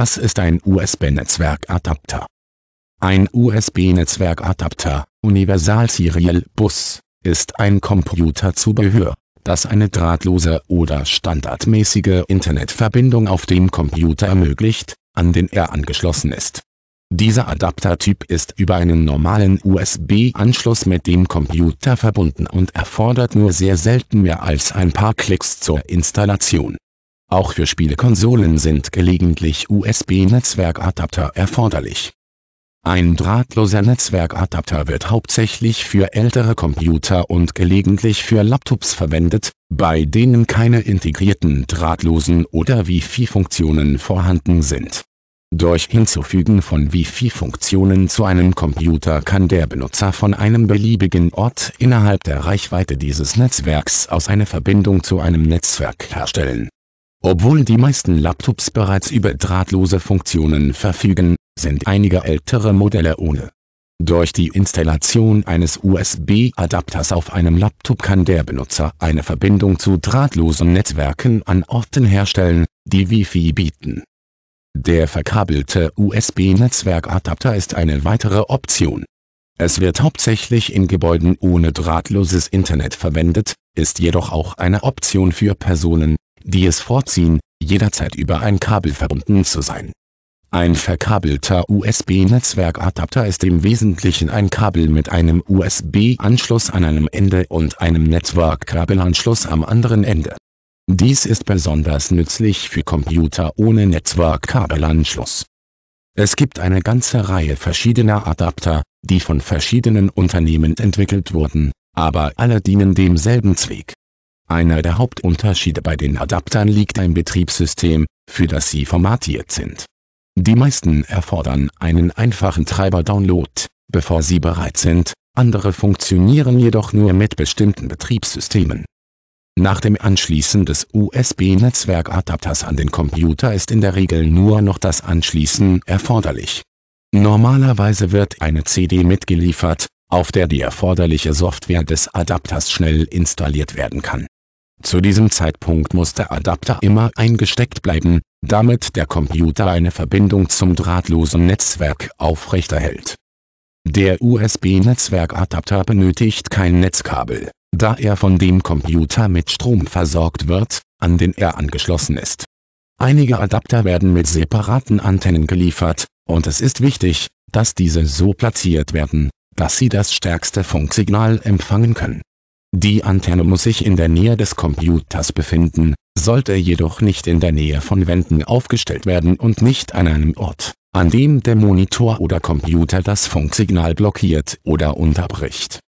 Was ist ein USB-Netzwerkadapter? Ein USB-Netzwerkadapter, Universal Serial Bus, ist ein Computerzubehör, das eine drahtlose oder standardmäßige Internetverbindung auf dem Computer ermöglicht, an den er angeschlossen ist. Dieser Adaptertyp ist über einen normalen USB-Anschluss mit dem Computer verbunden und erfordert nur sehr selten mehr als ein paar Klicks zur Installation auch für Spielekonsolen sind gelegentlich USB-Netzwerkadapter erforderlich. Ein drahtloser Netzwerkadapter wird hauptsächlich für ältere Computer und gelegentlich für Laptops verwendet, bei denen keine integrierten drahtlosen oder Wi-Fi-Funktionen vorhanden sind. Durch Hinzufügen von Wi-Fi-Funktionen zu einem Computer kann der Benutzer von einem beliebigen Ort innerhalb der Reichweite dieses Netzwerks aus eine Verbindung zu einem Netzwerk herstellen obwohl die meisten Laptops bereits über drahtlose Funktionen verfügen, sind einige ältere Modelle ohne. Durch die Installation eines USB-Adapters auf einem Laptop kann der Benutzer eine Verbindung zu drahtlosen Netzwerken an Orten herstellen, die Wi-Fi bieten. Der verkabelte USB-Netzwerkadapter ist eine weitere Option. Es wird hauptsächlich in Gebäuden ohne drahtloses Internet verwendet ist jedoch auch eine Option für Personen, die es vorziehen, jederzeit über ein Kabel verbunden zu sein. Ein verkabelter USB-Netzwerkadapter ist im Wesentlichen ein Kabel mit einem USB-Anschluss an einem Ende und einem Netzwerkkabelanschluss am anderen Ende. Dies ist besonders nützlich für Computer ohne Netzwerkkabelanschluss. Es gibt eine ganze Reihe verschiedener Adapter, die von verschiedenen Unternehmen entwickelt wurden, aber alle dienen demselben Zweck. Einer der Hauptunterschiede bei den Adaptern liegt im Betriebssystem, für das sie formatiert sind. Die meisten erfordern einen einfachen Treiber-Download, bevor sie bereit sind, andere funktionieren jedoch nur mit bestimmten Betriebssystemen. Nach dem Anschließen des USB-Netzwerkadapters an den Computer ist in der Regel nur noch das Anschließen erforderlich. Normalerweise wird eine CD mitgeliefert, auf der die erforderliche Software des Adapters schnell installiert werden kann. Zu diesem Zeitpunkt muss der Adapter immer eingesteckt bleiben, damit der Computer eine Verbindung zum drahtlosen Netzwerk aufrechterhält. Der USB-Netzwerkadapter benötigt kein Netzkabel, da er von dem Computer mit Strom versorgt wird, an den er angeschlossen ist. Einige Adapter werden mit separaten Antennen geliefert, und es ist wichtig, dass diese so platziert werden, dass sie das stärkste Funksignal empfangen können. Die Antenne muss sich in der Nähe des Computers befinden, sollte jedoch nicht in der Nähe von Wänden aufgestellt werden und nicht an einem Ort, an dem der Monitor oder Computer das Funksignal blockiert oder unterbricht